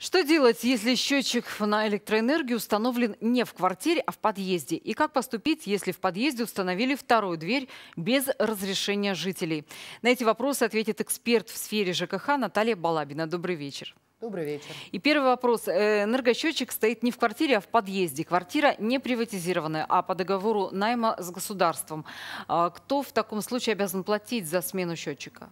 Что делать, если счетчик на электроэнергию установлен не в квартире, а в подъезде? И как поступить, если в подъезде установили вторую дверь без разрешения жителей? На эти вопросы ответит эксперт в сфере ЖКХ Наталья Балабина. Добрый вечер. Добрый вечер. И первый вопрос. Э, энергосчетчик стоит не в квартире, а в подъезде. Квартира не приватизированная, а по договору найма с государством. А кто в таком случае обязан платить за смену счетчика?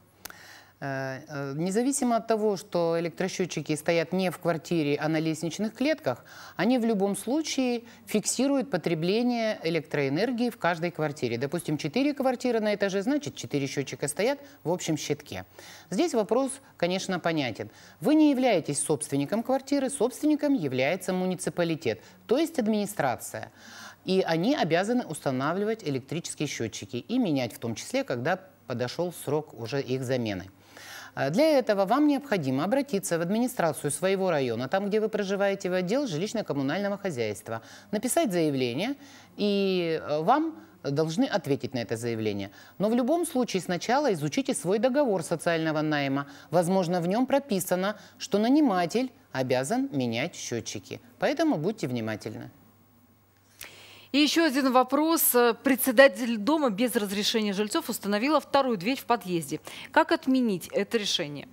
Э, э, независимо от того, что электросчетчики стоят не в квартире, а на лестничных клетках, они в любом случае фиксируют потребление электроэнергии в каждой квартире. Допустим, 4 квартиры на этаже, значит 4 счетчика стоят в общем щитке. Здесь вопрос, конечно, понятен. Вы не являетесь собственником квартиры, собственником является муниципалитет, то есть администрация. И они обязаны устанавливать электрические счетчики и менять в том числе, когда подошел срок уже их замены. А для этого вам необходимо обратиться в администрацию своего района, там, где вы проживаете, в отдел жилищно-коммунального хозяйства, написать заявление, и э, вам должны ответить на это заявление. Но в любом случае сначала изучите свой договор социального найма. Возможно, в нем прописано, что наниматель обязан менять счетчики. Поэтому будьте внимательны. И еще один вопрос. Председатель дома без разрешения жильцов установила вторую дверь в подъезде. Как отменить это решение?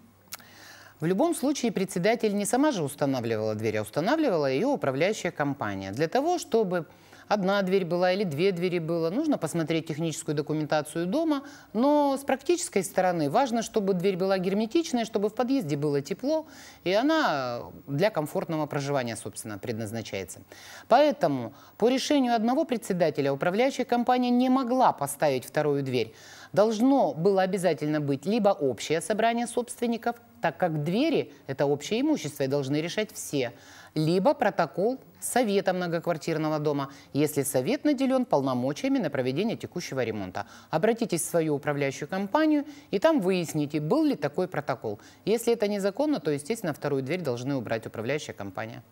В любом случае председатель не сама же устанавливала дверь, а устанавливала ее управляющая компания. Для того, чтобы одна дверь была или две двери было. Нужно посмотреть техническую документацию дома, но с практической стороны важно, чтобы дверь была герметичная, чтобы в подъезде было тепло, и она для комфортного проживания, собственно, предназначается. Поэтому по решению одного председателя управляющая компания не могла поставить вторую дверь. Должно было обязательно быть либо общее собрание собственников, так как двери – это общее имущество и должны решать все, либо протокол совета многоквартирного дома если совет наделен полномочиями на проведение текущего ремонта. Обратитесь в свою управляющую компанию и там выясните, был ли такой протокол. Если это незаконно, то, естественно, вторую дверь должны убрать управляющая компания.